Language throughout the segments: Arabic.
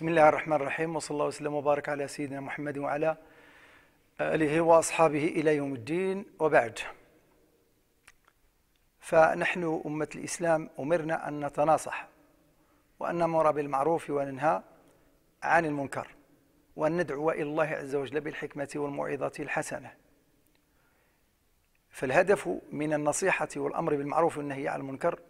بسم الله الرحمن الرحيم وصلى الله وسلم وبارك على سيدنا محمد وعلى آله وأصحابه إلى يوم الدين وبعد فنحن أمة الإسلام أمرنا أن نتناصح وأن نمر بالمعروف وننهى عن المنكر وأن ندعو إلى الله عز وجل بالحكمة والموعظة الحسنة فالهدف من النصيحة والأمر بالمعروف والنهي عن المنكر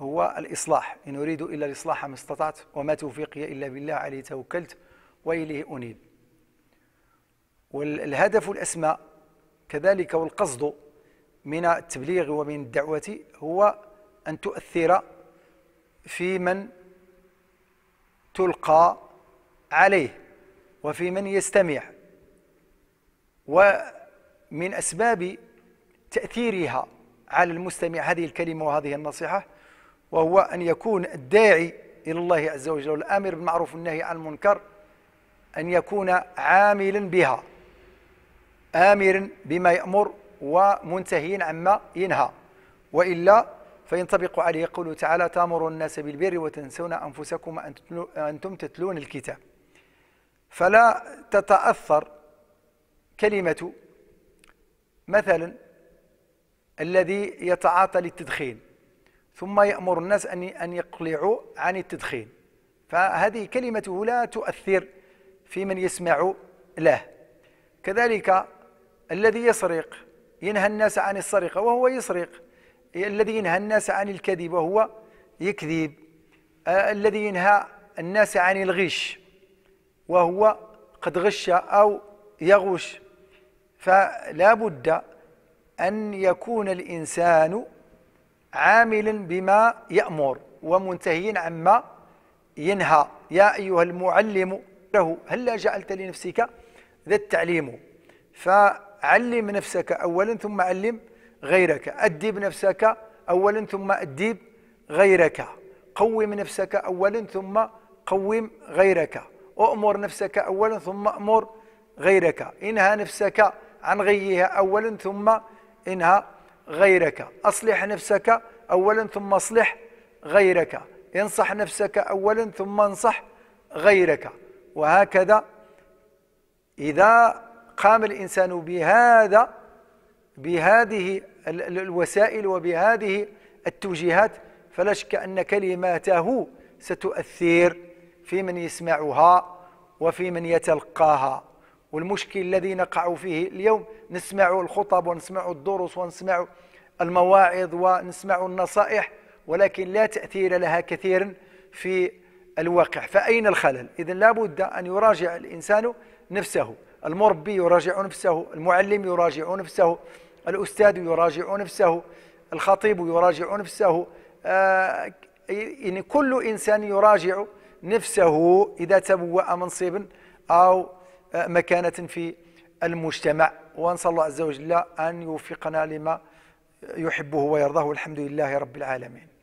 هو الإصلاح إن أريد إلا الإصلاح ما استطعت وما توفيقي إلا بالله عليه توكلت وإليه أنيب والهدف الأسمى كذلك والقصد من التبليغ ومن الدعوة هو أن تؤثر في من تلقى عليه وفي من يستمع ومن أسباب تأثيرها على المستمع هذه الكلمة وهذه النصيحة وهو أن يكون الداعي إلى الله عز وجل والآمر بالمعروف والنهي عن المنكر أن يكون عاملا بها آمرا بما يأمر ومنتهيا عما ينهى وإلا فينطبق عليه قوله تعالى تامرون الناس بالبر وتنسون أنفسكم أنتم تتلون الكتاب فلا تتأثر كلمة مثلا الذي يتعاطى للتدخين ثم يأمر الناس أن أن يقلعوا عن التدخين فهذه كلمته لا تؤثر في من يسمع له كذلك الذي يسرق ينهى الناس عن السرقة وهو يسرق الذي ينهى الناس عن الكذب وهو يكذب آه، الذي ينهى الناس عن الغش وهو قد غش أو يغش فلا بد أن يكون الإنسان عامل بما يأمر ومنتهي عما ينهى يا أيها المعلم له هل جعلت لنفسك ذا التعليم فعلم نفسك أولا ثم علم غيرك أدب نفسك أولا ثم أدب غيرك قوم نفسك أولا ثم قوم غيرك أؤمر نفسك أولا ثم أمر غيرك انهى نفسك عن غيها أولا ثم انهى غيرك أصلح نفسك أولا ثم أصلح غيرك انصح نفسك أولا ثم انصح غيرك وهكذا إذا قام الإنسان بهذا بهذه الوسائل وبهذه التوجيهات فلا شك أن كلماته ستؤثر في من يسمعها وفي من يتلقاها والمشكل الذي نقع فيه اليوم نسمع الخطب ونسمع الدروس ونسمع المواعظ ونسمع النصائح ولكن لا تأثير لها كثيرا في الواقع فأين الخلل؟ إذا لابد أن يراجع الإنسان نفسه المربي يراجع نفسه المعلم يراجع نفسه الأستاذ يراجع نفسه الخطيب يراجع نفسه آه يعني كل إنسان يراجع نفسه إذا تبوأ منصبا أو مكانة في المجتمع ونسأل الله عز وجل أن يوفقنا لما يحبه ويرضاه والحمد لله رب العالمين